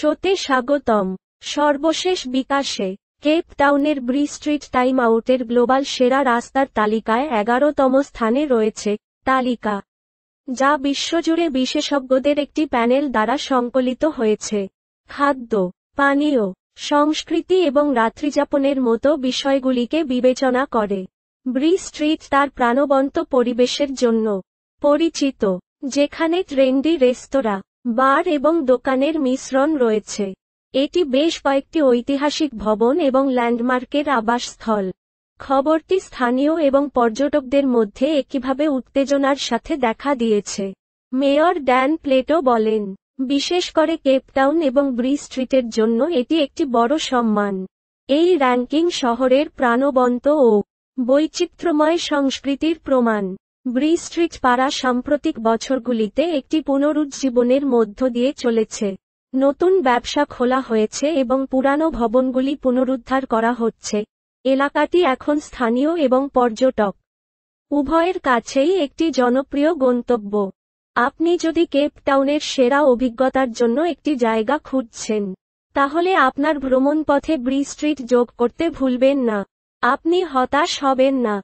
শোতে স্বাগতম সর্বশেষ বিকাশে কেপ টাউনের ব্রি স্ট্রিট টাইম আউটের গ্লোবাল সেরা রাস্তার তালিকায় এগারোতম স্থানে রয়েছে তালিকা যা বিশ্বজুড়ে বিশেষজ্ঞদের একটি প্যানেল দ্বারা সংকলিত হয়েছে খাদ্য পানীয় সংস্কৃতি এবং রাত্রিযাপনের মতো বিষয়গুলিকে বিবেচনা করে ব্রি স্ট্রিট তার প্রাণবন্ত পরিবেশের জন্য পরিচিত যেখানে ট্রেন্ডি রেস্তোরাঁ বার এবং দোকানের মিশ্রণ রয়েছে এটি বেশ কয়েকটি ঐতিহাসিক ভবন এবং ল্যান্ডমার্কের আবাসস্থল খবরটি স্থানীয় এবং পর্যটকদের মধ্যে একইভাবে উত্তেজনার সাথে দেখা দিয়েছে মেয়র ড্যান প্লেটো বলেন বিশেষ করে কেপটাউন এবং ব্রি স্ট্রিটের জন্য এটি একটি বড় সম্মান এই র্যাঙ্কিং শহরের প্রাণবন্ত ও বৈচিত্র্যময় সংস্কৃতির প্রমাণ ব্রি স্ট্রিট পাড়া সাম্প্রতিক বছরগুলিতে একটি পুনরুজ্জীবনের মধ্য দিয়ে চলেছে নতুন ব্যবসা খোলা হয়েছে এবং পুরানো ভবনগুলি পুনরুদ্ধার করা হচ্ছে এলাকাটি এখন স্থানীয় এবং পর্যটক উভয়ের কাছেই একটি জনপ্রিয় গন্তব্য আপনি যদি কেপ টাউনের সেরা অভিজ্ঞতার জন্য একটি জায়গা খুঁজছেন তাহলে আপনার ভ্রমণ পথে ব্রি স্ট্রিট যোগ করতে ভুলবেন না আপনি হতাশ হবেন না